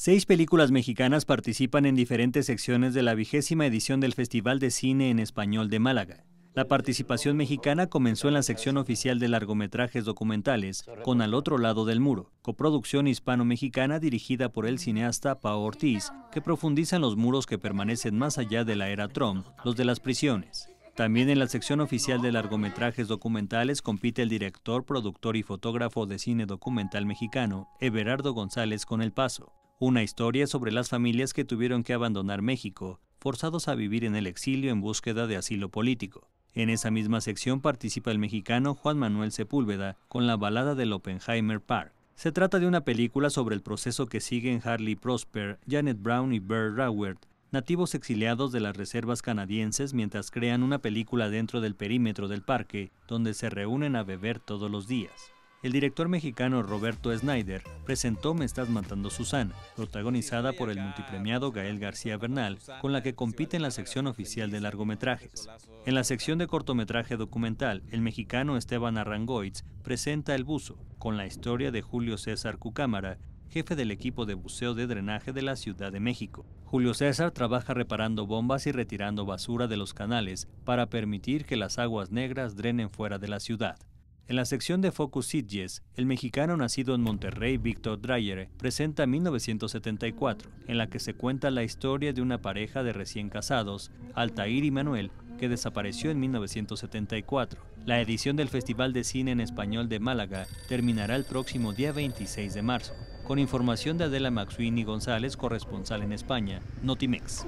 Seis películas mexicanas participan en diferentes secciones de la vigésima edición del Festival de Cine en Español de Málaga. La participación mexicana comenzó en la sección oficial de largometrajes documentales con Al otro lado del muro, coproducción hispano-mexicana dirigida por el cineasta Pao Ortiz, que profundiza en los muros que permanecen más allá de la era Trump, los de las prisiones. También en la sección oficial de largometrajes documentales compite el director, productor y fotógrafo de cine documental mexicano, Everardo González con El Paso. Una historia sobre las familias que tuvieron que abandonar México, forzados a vivir en el exilio en búsqueda de asilo político. En esa misma sección participa el mexicano Juan Manuel Sepúlveda con la balada del Oppenheimer Park. Se trata de una película sobre el proceso que siguen Harley Prosper, Janet Brown y Bert Raworth, nativos exiliados de las reservas canadienses mientras crean una película dentro del perímetro del parque, donde se reúnen a beber todos los días. El director mexicano Roberto Snyder presentó Me Estás Matando Susana, protagonizada por el multipremiado Gael García Bernal, con la que compite en la sección oficial de largometrajes. En la sección de cortometraje documental, el mexicano Esteban Arrangoitz presenta El Buzo, con la historia de Julio César Cucámara, jefe del equipo de buceo de drenaje de la Ciudad de México. Julio César trabaja reparando bombas y retirando basura de los canales para permitir que las aguas negras drenen fuera de la ciudad. En la sección de Focus Sitges, el mexicano nacido en Monterrey, Víctor Dreyer, presenta 1974, en la que se cuenta la historia de una pareja de recién casados, Altair y Manuel, que desapareció en 1974. La edición del Festival de Cine en Español de Málaga terminará el próximo día 26 de marzo. Con información de Adela Maxuini González, corresponsal en España, Notimex.